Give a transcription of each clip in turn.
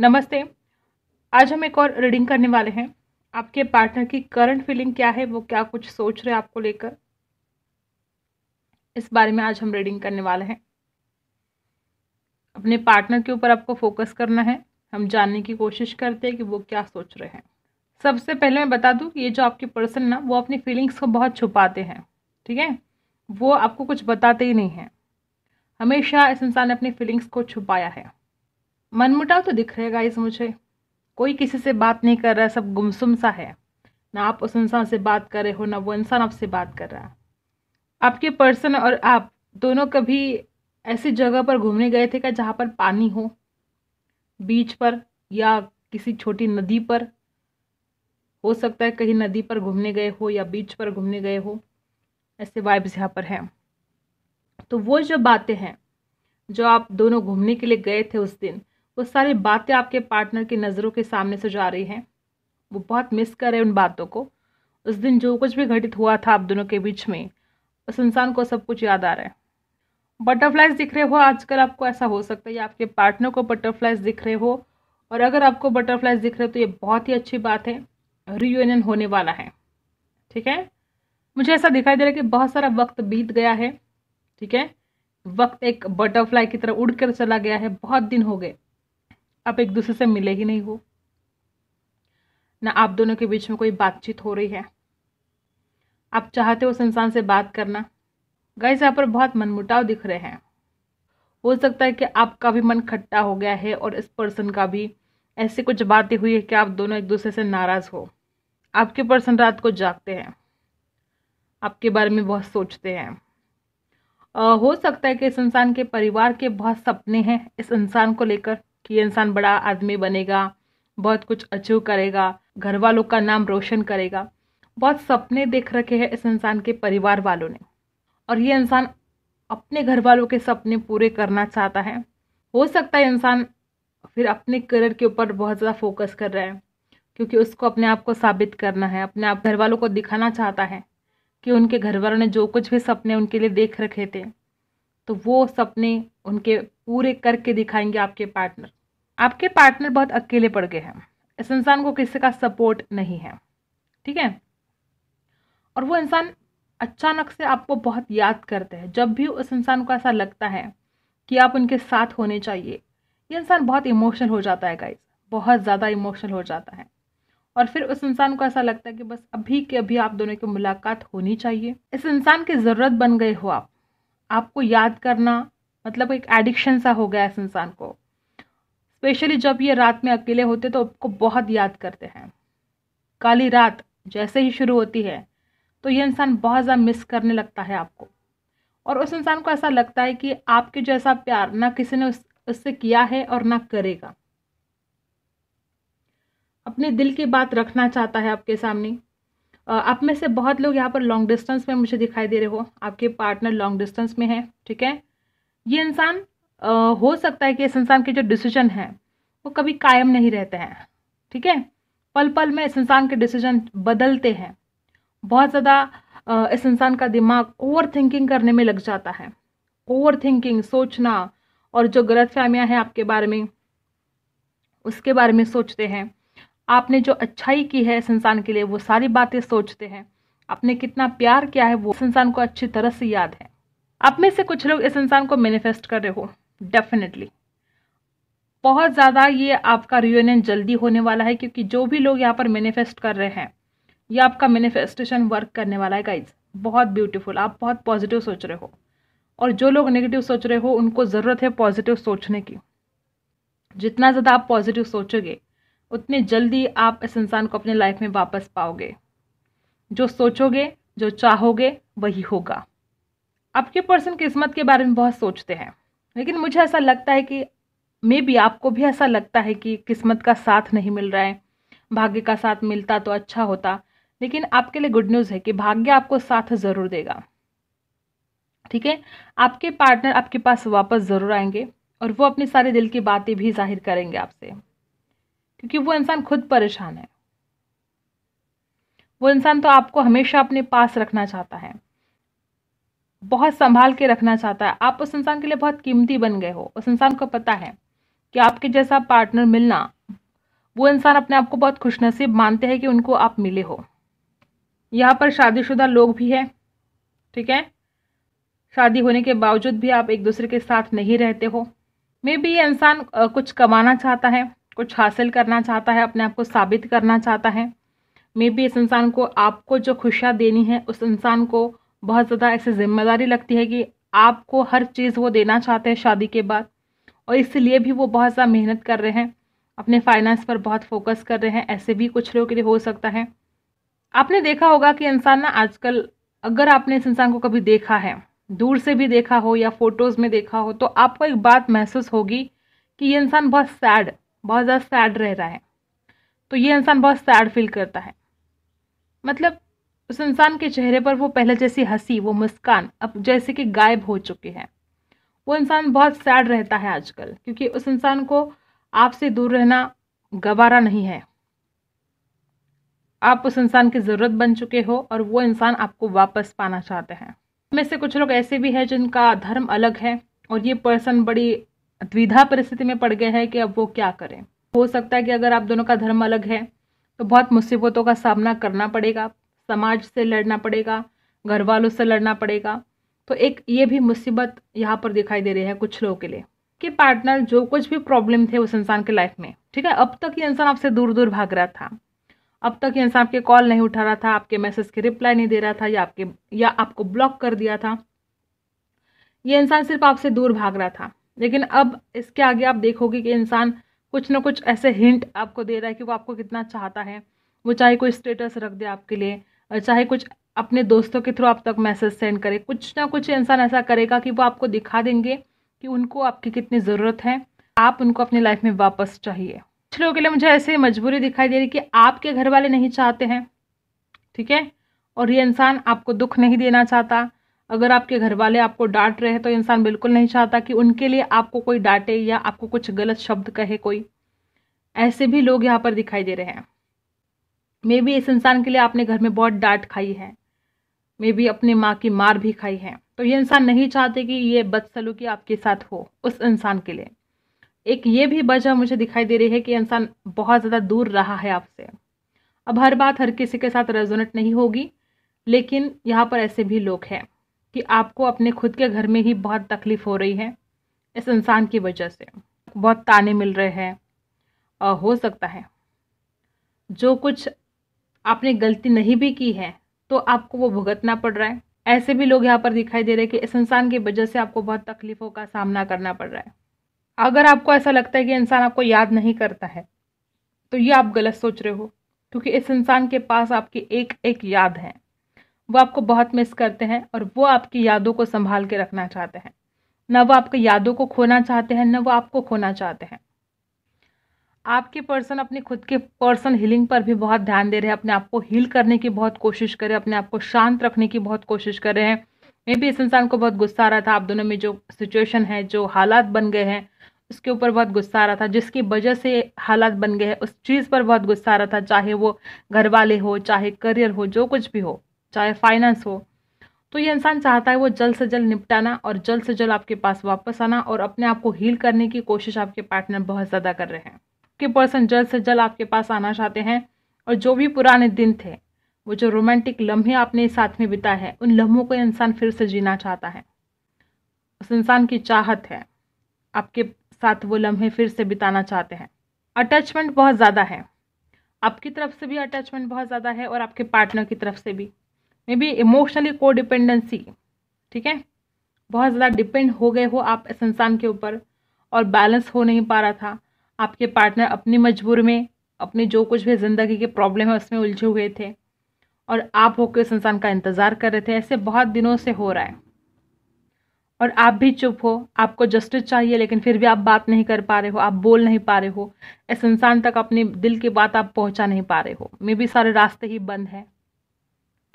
नमस्ते आज हम एक और रीडिंग करने वाले हैं आपके पार्टनर की करंट फीलिंग क्या है वो क्या कुछ सोच रहे हैं आपको लेकर इस बारे में आज हम रीडिंग करने वाले हैं अपने पार्टनर के ऊपर आपको फोकस करना है हम जानने की कोशिश करते हैं कि वो क्या सोच रहे हैं सबसे पहले मैं बता दूँ ये जो आपके पर्सन ना वो अपनी फीलिंग्स को बहुत छुपाते हैं ठीक है वो आपको कुछ बताते ही नहीं हैं हमेशा इस इंसान ने अपनी फीलिंग्स को छुपाया है मनमुटाव तो दिख रहेगा है गाइस मुझे कोई किसी से बात नहीं कर रहा सब गुमसुम सा है ना आप उस इंसान से बात कर रहे हो ना वो इंसान आपसे बात कर रहा आपके पर्सन और आप दोनों कभी ऐसी जगह पर घूमने गए थे क्या जहाँ पर पानी हो बीच पर या किसी छोटी नदी पर हो सकता है कहीं नदी पर घूमने गए हो या बीच पर घूमने गए हो ऐसे वाइब्स यहाँ पर हैं तो वो जो बातें हैं जो आप दोनों घूमने के लिए गए थे उस दिन वो सारी बातें आपके पार्टनर की नज़रों के सामने से जा रही हैं वो बहुत मिस कर रहे हैं उन बातों को उस दिन जो कुछ भी घटित हुआ था आप दोनों के बीच में उस इंसान को सब कुछ याद आ रहा है बटरफ्लाइज दिख रहे हो आजकल आपको ऐसा हो सकता है या आपके पार्टनर को बटरफ्लाइज दिख रहे हो और अगर आपको बटरफ्लाइज दिख रहे हो तो ये बहुत ही अच्छी बात है रीयूनियन होने वाला है ठीक है मुझे ऐसा दिखाई दे रहा है कि बहुत सारा वक्त बीत गया है ठीक है वक्त एक बटरफ्लाई की तरह उड़ कर चला गया है बहुत दिन हो गए अब एक दूसरे से मिले ही नहीं हो ना आप दोनों के बीच में कोई बातचीत हो रही है आप चाहते हो उस इंसान से बात करना गाइस यहाँ पर बहुत मनमुटाव दिख रहे हैं हो सकता है कि आपका भी मन खट्टा हो गया है और इस पर्सन का भी ऐसी कुछ बातें हुई है कि आप दोनों एक दूसरे से नाराज़ हो आपके पर्सन रात को जागते हैं आपके बारे में बहुत सोचते हैं आ, हो सकता है कि इस इंसान के परिवार के बहुत सपने हैं इस इंसान को लेकर कि ये इंसान बड़ा आदमी बनेगा बहुत कुछ अचीव करेगा घर वालों का नाम रोशन करेगा बहुत सपने देख रखे हैं इस इंसान के परिवार वालों ने और ये इंसान अपने घर वालों के सपने पूरे करना चाहता है हो सकता है इंसान फिर अपने करियर के ऊपर बहुत ज़्यादा फोकस कर रहा है क्योंकि उसको अपने आप को साबित करना है अपने आप घर वालों को दिखाना चाहता है कि उनके घर वालों ने जो कुछ भी सपने उनके लिए देख रखे थे तो वो सपने उनके पूरे करके दिखाएंगे आपके पार्टनर आपके पार्टनर बहुत अकेले पड़ गए हैं इस इंसान को किसी का सपोर्ट नहीं है ठीक है और वो इंसान अचानक से आपको बहुत याद करते हैं जब भी उस इंसान को ऐसा लगता है कि आप उनके साथ होने चाहिए ये इंसान बहुत इमोशनल हो जाता है गाइज बहुत ज़्यादा इमोशनल हो जाता है और फिर उस इंसान को ऐसा लगता है कि बस अभी के अभी आप दोनों की मुलाकात होनी चाहिए इस इंसान की ज़रूरत बन गए हो आप आपको याद करना मतलब एक एडिक्शन सा हो गया है इस इंसान को स्पेशली जब ये रात में अकेले होते तो आपको बहुत याद करते हैं काली रात जैसे ही शुरू होती है तो ये इंसान बहुत ज़्यादा मिस करने लगता है आपको और उस इंसान को ऐसा लगता है कि आपके जैसा प्यार ना किसी ने उस उससे किया है और ना करेगा अपने दिल की बात रखना चाहता है आपके सामने आप में से बहुत लोग यहाँ पर लॉन्ग डिस्टेंस में मुझे दिखाई दे रहे हो आपके पार्टनर लॉन्ग डिस्टेंस में है ठीक है ये इंसान हो सकता है कि इस इंसान के जो डिसीजन हैं वो कभी कायम नहीं रहते हैं ठीक है पल पल में इस इंसान के डिसीजन बदलते हैं बहुत ज़्यादा इस इंसान का दिमाग ओवर थिंकिंग करने में लग जाता है ओवर थिंकिंग सोचना और जो गलत फहमियाँ हैं आपके बारे में उसके बारे में सोचते हैं आपने जो अच्छाई की है इस इंसान के लिए वो सारी बातें सोचते हैं आपने कितना प्यार किया है वो इस इंसान को अच्छी तरह से याद है आप में से कुछ लोग इस इंसान को मैनिफेस्ट कर रहे हो डेफिनेटली बहुत ज़्यादा ये आपका रियूनियन जल्दी होने वाला है क्योंकि जो भी लोग यहाँ पर मैनिफेस्ट कर रहे हैं ये आपका मैनिफेस्टेशन वर्क करने वाला है गाइज बहुत ब्यूटीफुल आप बहुत पॉजिटिव सोच रहे हो और जो लोग नेगेटिव सोच रहे हो उनको ज़रूरत है पॉजिटिव सोचने की जितना ज़्यादा आप पॉजिटिव सोचोगे उतनी जल्दी आप इस इंसान को अपने लाइफ में वापस पाओगे जो सोचोगे जो चाहोगे वही होगा आपके पर्सन किस्मत के बारे में बहुत सोचते हैं लेकिन मुझे ऐसा लगता है कि मे बी आपको भी ऐसा लगता है कि किस्मत का साथ नहीं मिल रहा है भाग्य का साथ मिलता तो अच्छा होता लेकिन आपके लिए गुड न्यूज़ है कि भाग्य आपको साथ ज़रूर देगा ठीक है आपके पार्टनर आपके पास वापस ज़रूर आएंगे और वो अपने सारे दिल की बातें भी जाहिर करेंगे आपसे क्योंकि वो इंसान खुद परेशान है वो इंसान तो आपको हमेशा अपने पास रखना चाहता है बहुत संभाल के रखना चाहता है आप उस इंसान के लिए बहुत कीमती बन गए हो उस इंसान को पता है कि आपके जैसा पार्टनर मिलना वो इंसान अपने आप को बहुत खुशनसीब मानते हैं कि उनको आप मिले हो यहाँ पर शादीशुदा लोग भी हैं ठीक है शादी होने के बावजूद भी आप एक दूसरे के साथ नहीं रहते हो मे भी ये इंसान कुछ कमाना चाहता है कुछ हासिल करना चाहता है अपने आप को साबित करना चाहता है मे भी इस इंसान को आपको जो खुशियाँ देनी है उस इंसान को बहुत ज़्यादा ऐसे जिम्मेदारी लगती है कि आपको हर चीज़ वो देना चाहते हैं शादी के बाद और इसलिए भी वो बहुत ज़्यादा मेहनत कर रहे हैं अपने फाइनेंस पर बहुत फोकस कर रहे हैं ऐसे भी कुछ लोगों के लिए हो सकता है आपने देखा होगा कि इंसान ना आजकल अगर आपने इस इंसान को कभी देखा है दूर से भी देखा हो या फोटोज़ में देखा हो तो आपको एक बात महसूस होगी कि ये इंसान बहुत सैड बहुत ज़्यादा सैड रह रहा है तो ये इंसान बहुत सैड फील करता है मतलब उस इंसान के चेहरे पर वो पहले जैसी हंसी वो मुस्कान अब जैसे कि गायब हो चुके हैं वो इंसान बहुत सैड रहता है आजकल क्योंकि उस इंसान को आपसे दूर रहना गवारा नहीं है आप उस इंसान की ज़रूरत बन चुके हो और वो इंसान आपको वापस पाना चाहते हैं में से कुछ लोग ऐसे भी हैं जिनका धर्म अलग है और ये पर्सन बड़ी द्विधा परिस्थिति में पड़ गए हैं कि अब वो क्या करें हो सकता है कि अगर आप दोनों का धर्म अलग है तो बहुत मुसीबतों का सामना करना पड़ेगा समाज से लड़ना पड़ेगा घर वालों से लड़ना पड़ेगा तो एक ये भी मुसीबत यहाँ पर दिखाई दे रही है कुछ लोगों के लिए कि पार्टनर जो कुछ भी प्रॉब्लम थे उस इंसान के लाइफ में ठीक है अब तक ये इंसान आपसे दूर दूर भाग रहा था अब तक ये इंसान आपके कॉल नहीं उठा रहा था आपके मैसेज की रिप्लाई नहीं दे रहा था या आपके या आपको ब्लॉक कर दिया था ये इंसान सिर्फ आपसे दूर भाग रहा था लेकिन अब इसके आगे आप देखोगे कि इंसान कुछ ना कुछ ऐसे हिंट आपको दे रहा है कि वो आपको कितना चाहता है वो चाहे कोई स्टेटस रख दे आपके लिए और चाहे कुछ अपने दोस्तों के थ्रू आप तक मैसेज सेंड करें कुछ ना कुछ इंसान ऐसा करेगा कि वो आपको दिखा देंगे कि उनको आपकी कितनी ज़रूरत है आप उनको अपनी लाइफ में वापस चाहिए कुछ लोगों के लिए मुझे ऐसे मजबूरी दिखाई दे रही कि आपके घर वाले नहीं चाहते हैं ठीक है और ये इंसान आपको दुख नहीं देना चाहता अगर आपके घर वाले आपको डांट रहे हैं तो इंसान बिल्कुल नहीं चाहता कि उनके लिए आपको कोई डांटे या आपको कुछ गलत शब्द कहे कोई ऐसे भी लोग यहाँ पर दिखाई दे रहे हैं मे भी इस इंसान के लिए आपने घर में बहुत डांट खाई है मे भी अपने माँ की मार भी खाई है तो ये इंसान नहीं चाहते कि ये बदसलूकी आपके साथ हो उस इंसान के लिए एक ये भी वजह मुझे दिखाई दे रही है कि इंसान बहुत ज़्यादा दूर रहा है आपसे अब हर बात हर किसी के साथ रेजोनेट नहीं होगी लेकिन यहाँ पर ऐसे भी लोग हैं कि आपको अपने खुद के घर में ही बहुत तकलीफ़ हो रही है इस इंसान की वजह से बहुत ताने मिल रहे हैं हो सकता है जो कुछ आपने गलती नहीं भी की है तो आपको वो भुगतना पड़ रहा है ऐसे भी लोग यहाँ पर दिखाई दे रहे हैं कि इस इंसान की वजह से आपको बहुत तकलीफ़ों का सामना करना पड़ रहा है अगर आपको ऐसा लगता है कि इंसान आपको याद नहीं करता है तो ये आप गलत सोच रहे हो क्योंकि इस इंसान के पास आपकी एक एक याद है वो आपको बहुत मिस करते हैं और वो आपकी यादों को संभाल के रखना चाहते हैं न वो आपकी यादों को खोना चाहते हैं न वो आपको खोना चाहते हैं आपके पर्सन अपने खुद के पर्सन हीलिंग पर भी बहुत ध्यान दे रहे हैं अपने आप को हील करने की बहुत कोशिश करें अपने आप को शांत रखने की बहुत कोशिश कर रहे हैं मे भी इस इंसान को बहुत गुस्सा आ रहा था आप दोनों में जो सिचुएशन है जो हालात बन गए हैं उसके ऊपर बहुत गुस्सा आ रहा था जिसकी वजह से हालात बन गए हैं उस चीज़ पर बहुत गुस्सा आ रहा था चाहे वो घर वाले हो चाहे करियर हो जो कुछ भी हो चाहे फाइनेंस हो तो ये इंसान चाहता है वो जल्द से जल्द निपटाना और जल्द से जल्द आपके पास वापस आना और अपने आप को हील करने की कोशिश आपके पार्टनर बहुत ज़्यादा कर रहे हैं के पर्सन जल्द से जल्द आपके पास आना चाहते हैं और जो भी पुराने दिन थे वो जो रोमांटिक लम्हे आपने साथ में बिताए हैं उन लम्हों को इंसान फिर से जीना चाहता है उस इंसान की चाहत है आपके साथ वो लम्हे फिर से बिताना चाहते हैं अटैचमेंट बहुत ज़्यादा है आपकी तरफ से भी अटैचमेंट बहुत ज़्यादा है और आपके पार्टनर की तरफ से भी मे बी इमोशनली को डिपेंडेंसी ठीक है बहुत ज़्यादा डिपेंड हो गए हो आप इस इंसान के ऊपर और बैलेंस हो नहीं पा रहा था आपके पार्टनर अपनी मजबूर में अपनी जो कुछ भी ज़िंदगी के प्रॉब्लम है उसमें उलझे हुए थे और आप होकर उस इंसान का इंतज़ार कर रहे थे ऐसे बहुत दिनों से हो रहा है और आप भी चुप हो आपको जस्टिस चाहिए लेकिन फिर भी आप बात नहीं कर पा रहे हो आप बोल नहीं पा रहे हो इस इंसान तक अपने दिल की बात आप पहुंचा नहीं पा रहे हो मे भी सारे रास्ते ही बंद हैं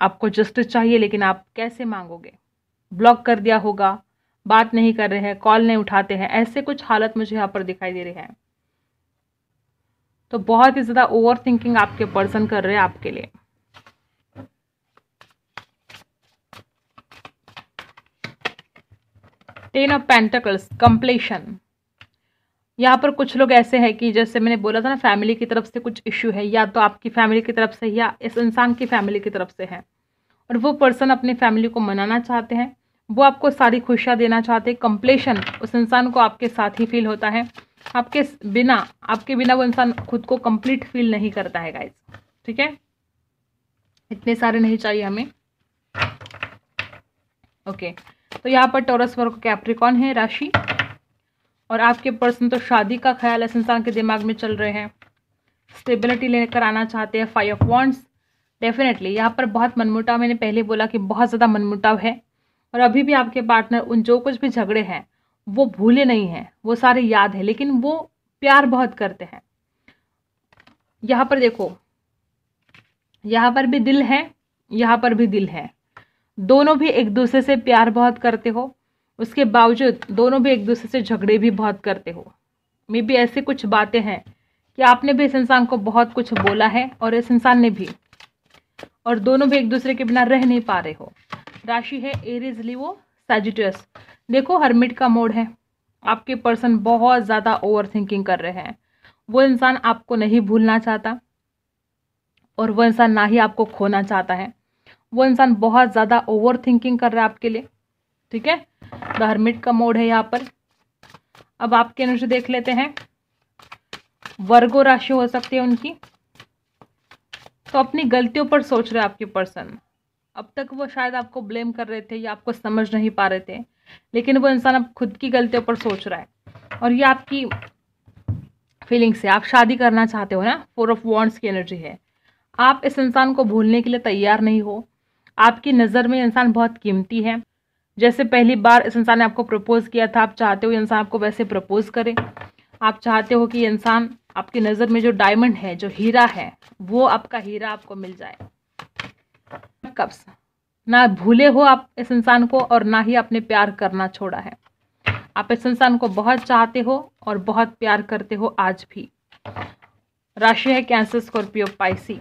आपको जस्टिस चाहिए लेकिन आप कैसे मांगोगे ब्लॉक कर दिया होगा बात नहीं कर रहे हैं कॉल नहीं उठाते हैं ऐसे कुछ हालत मुझे यहाँ पर दिखाई दे रहे हैं तो बहुत ही ज़्यादा ओवर थिंकिंग आपके पर्सन कर रहे हैं आपके लिए टेन ऑफ पेंटकल्स कंप्लेशन यहाँ पर कुछ लोग ऐसे हैं कि जैसे मैंने बोला था ना फैमिली की तरफ से कुछ इश्यू है या तो आपकी फैमिली की तरफ से या इस इंसान की फैमिली की तरफ से है और वो पर्सन अपनी फैमिली को मनाना चाहते हैं वो आपको सारी खुशियाँ देना चाहते हैं कंप्लेशन उस इंसान को आपके साथ ही फील होता है आपके बिना आपके बिना वो इंसान खुद को कंप्लीट फील नहीं करता है गाइज ठीक है इतने सारे नहीं चाहिए हमें ओके तो यहाँ पर टोरस वर्ग कैप्रिकॉन है राशि और आपके पर्सन तो शादी का ख्याल इस इंसान के दिमाग में चल रहे हैं स्टेबिलिटी लेकर आना चाहते हैं फाइव ऑफ वॉन्ट्स डेफिनेटली यहाँ पर बहुत मनमुटाव मैंने पहले बोला कि बहुत ज़्यादा मनमुटाव है और अभी भी आपके पार्टनर उन जो कुछ भी झगड़े हैं वो भूले नहीं हैं वो सारे याद है लेकिन वो प्यार बहुत करते हैं यहाँ पर देखो यहाँ पर भी दिल है यहाँ पर भी दिल है दोनों भी एक दूसरे से प्यार बहुत करते हो उसके बावजूद दोनों भी एक दूसरे से झगड़े भी बहुत करते हो मे भी ऐसे कुछ बातें हैं कि आपने भी इस इंसान को बहुत कुछ बोला है और इस इंसान ने भी और दोनों भी एक दूसरे के बिना रह नहीं पा रहे हो राशि है एरिज लिवो सैजिटस देखो हरमिट का मोड है आपके पर्सन बहुत ज़्यादा ओवर थिंकिंग कर रहे हैं वो इंसान आपको नहीं भूलना चाहता और वो इंसान ना ही आपको खोना चाहता है वो इंसान बहुत ज़्यादा ओवर थिंकिंग कर रहा है आपके लिए ठीक है द तो हर्मिट का मोड है यहाँ पर अब आपके अनुसार देख लेते हैं वर्गो राशि हो सकती है उनकी तो अपनी गलतियों पर सोच रहे आपके पर्सन अब तक वो शायद आपको ब्लेम कर रहे थे या आपको समझ नहीं पा रहे थे लेकिन वो इंसान अब खुद की गलतियों पर सोच रहा है और ये आपकी फीलिंग्स है आप शादी करना चाहते हो ना फोर ऑफ वॉन्ट्स की एनर्जी है आप इस इंसान को भूलने के लिए तैयार नहीं हो आपकी नज़र में इंसान बहुत कीमती है जैसे पहली बार इस इंसान ने आपको प्रपोज़ किया था आप चाहते हो इंसान आपको वैसे प्रपोज़ करे आप चाहते हो कि इंसान आपकी नज़र में जो डायमंड है जो हीरा है वो आपका हीरा आपको मिल जाए कब्ज ना भूले हो आप इस इंसान को और ना ही आपने प्यार करना छोड़ा है आप इस इंसान को बहुत चाहते हो और बहुत प्यार करते हो आज भी राशि है कैंसर स्कॉर्पियो पाइसी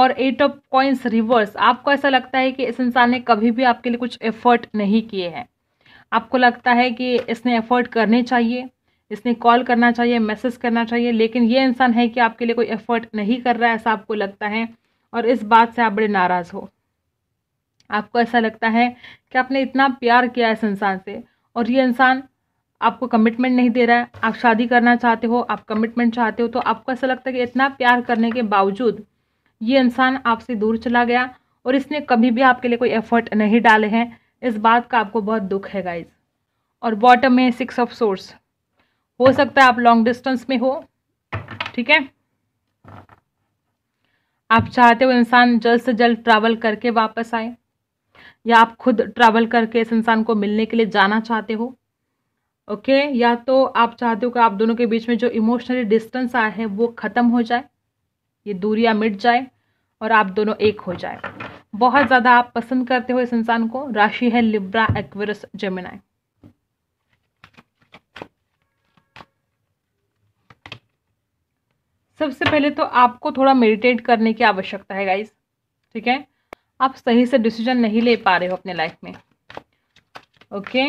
और एट ऑफ कॉइंस रिवर्स आपको ऐसा लगता है कि इस इंसान ने कभी भी आपके लिए कुछ एफर्ट नहीं किए हैं आपको लगता है कि इसने एफर्ट करने चाहिए इसने कॉल करना चाहिए मैसेज करना चाहिए लेकिन ये इंसान है कि आपके लिए कोई एफर्ट नहीं कर रहा है ऐसा आपको लगता है और इस बात से आप बड़े नाराज़ हो आपको ऐसा लगता है कि आपने इतना प्यार किया है इस इंसान से और ये इंसान आपको कमिटमेंट नहीं दे रहा है आप शादी करना चाहते हो आप कमिटमेंट चाहते हो तो आपको ऐसा लगता है कि इतना प्यार करने के बावजूद ये इंसान आपसे दूर चला गया और इसने कभी भी आपके लिए कोई एफर्ट नहीं डाले हैं इस बात का आपको बहुत दुख है गाइज और बॉटम में सिक्स ऑफ सोर्स हो सकता है आप लॉन्ग डिस्टेंस में हो ठीक है आप चाहते हो इंसान जल्द से जल्द ट्रैवल करके वापस आए या आप खुद ट्रैवल करके इस इंसान को मिलने के लिए जाना चाहते हो ओके या तो आप चाहते हो कि आप दोनों के बीच में जो इमोशनली डिस्टेंस आया है वो ख़त्म हो जाए ये दूरियाँ मिट जाए और आप दोनों एक हो जाए बहुत ज़्यादा आप पसंद करते हो इस इंसान को राशि है लिब्रा एक्वेरस जेमिनाई सबसे पहले तो आपको थोड़ा मेडिटेट करने की आवश्यकता है गाइस ठीक है आप सही से डिसीजन नहीं ले पा रहे हो अपने लाइफ में ओके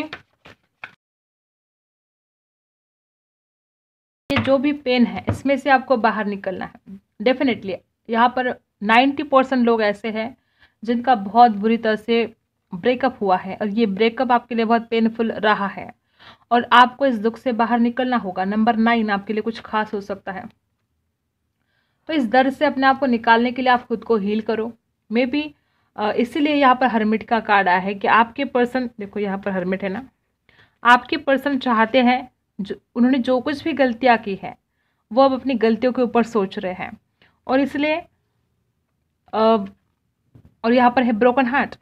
ये जो भी पेन है इसमें से आपको बाहर निकलना है डेफिनेटली यहाँ पर नाइन्टी परसेंट लोग ऐसे हैं जिनका बहुत बुरी तरह से ब्रेकअप हुआ है और ये ब्रेकअप आपके लिए बहुत पेनफुल रहा है और आपको इस दुख से बाहर निकलना होगा नंबर नाइन आपके लिए कुछ खास हो सकता है तो इस दर्द से अपने आप को निकालने के लिए आप खुद को हील करो मे बी इसीलिए यहाँ पर हरमिट का कार्ड आया है कि आपके पर्सन देखो यहाँ पर हरमिट है ना आपके पर्सन चाहते हैं जो उन्होंने जो कुछ भी गलतियाँ की है वो अब अपनी गलतियों के ऊपर सोच रहे हैं और इसलिए और यहाँ पर है ब्रोकन हार्ट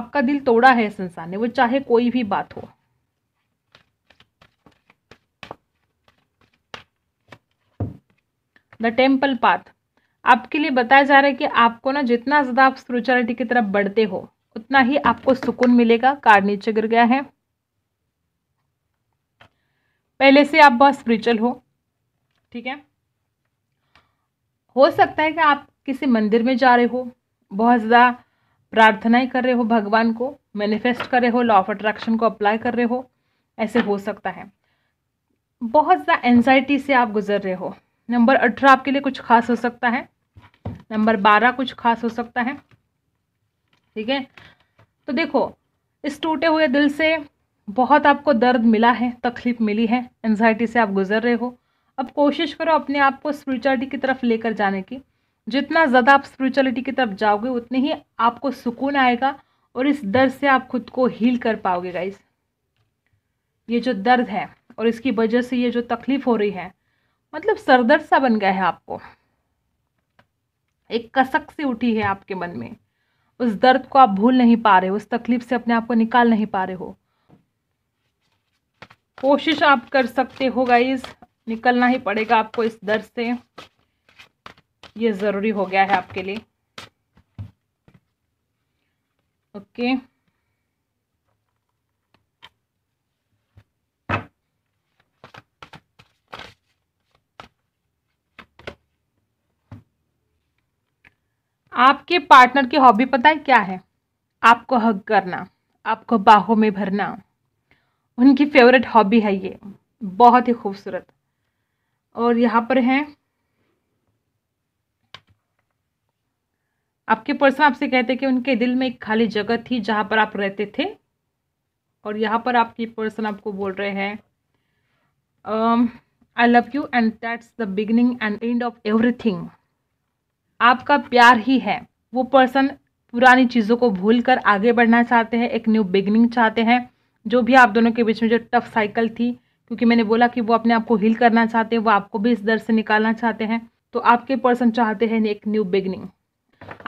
आपका दिल तोड़ा है इस इंसान ने वो चाहे कोई भी बात हो द टेम्पल पाथ आपके लिए बताया जा रहा है कि आपको ना जितना ज़्यादा आप स्पिरिचुअलिटी की तरफ बढ़ते हो उतना ही आपको सुकून मिलेगा कार नीचे गिर गया है पहले से आप बहुत स्पिरिचुअल हो ठीक है हो सकता है कि आप किसी मंदिर में जा रहे हो बहुत ज़्यादा प्रार्थनाएं कर रहे हो भगवान को मैनिफेस्ट कर रहे हो लॉ ऑफ अट्रैक्शन को अप्लाई कर रहे हो ऐसे हो सकता है बहुत ज़्यादा एनजाइटी से आप गुजर रहे हो नंबर अठारह आपके लिए कुछ खास हो सकता है नंबर बारह कुछ खास हो सकता है ठीक है तो देखो इस टूटे हुए दिल से बहुत आपको दर्द मिला है तकलीफ़ मिली है एनजाइटी से आप गुजर रहे हो अब कोशिश करो अपने आप को स्पिरिचुअलिटी की तरफ लेकर जाने की जितना ज़्यादा आप स्पिरिचुअलिटी की तरफ जाओगे उतने ही आपको सुकून आएगा और इस दर्द से आप खुद को हील कर पाओगे गाइस ये जो दर्द है और इसकी वजह से ये जो तकलीफ़ हो रही है मतलब सरदर्द सा बन गया है आपको एक कसक सी उठी है आपके मन में उस दर्द को आप भूल नहीं पा रहे हो उस तकलीफ से अपने आप को निकाल नहीं पा रहे हो कोशिश आप कर सकते हो गाइज निकलना ही पड़ेगा आपको इस दर्द से ये ज़रूरी हो गया है आपके लिए ओके okay. आपके पार्टनर की हॉबी पता है क्या है आपको हक करना आपको बाहों में भरना उनकी फेवरेट हॉबी है ये बहुत ही खूबसूरत और यहाँ पर है आपके पर्सन आपसे कहते कि उनके दिल में एक खाली जगह थी जहाँ पर आप रहते थे और यहाँ पर आपकी पर्सन आपको बोल रहे हैं I love you and that's the beginning and end of everything आपका प्यार ही है वो पर्सन पुरानी चीज़ों को भूल कर आगे बढ़ना चाहते हैं एक न्यू बिगनिंग चाहते हैं जो भी आप दोनों के बीच में जो टफ साइकिल थी क्योंकि मैंने बोला कि वो अपने आप को हील करना चाहते हैं वो आपको भी इस दर से निकालना चाहते हैं तो आपके पर्सन चाहते हैं एक न्यू बिगनिंग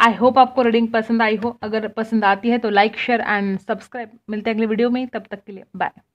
आई होप आपको रीडिंग पसंद आई हो अगर पसंद आती है तो लाइक शेयर एंड सब्सक्राइब मिलते हैं अगले वीडियो में तब तक के लिए बाय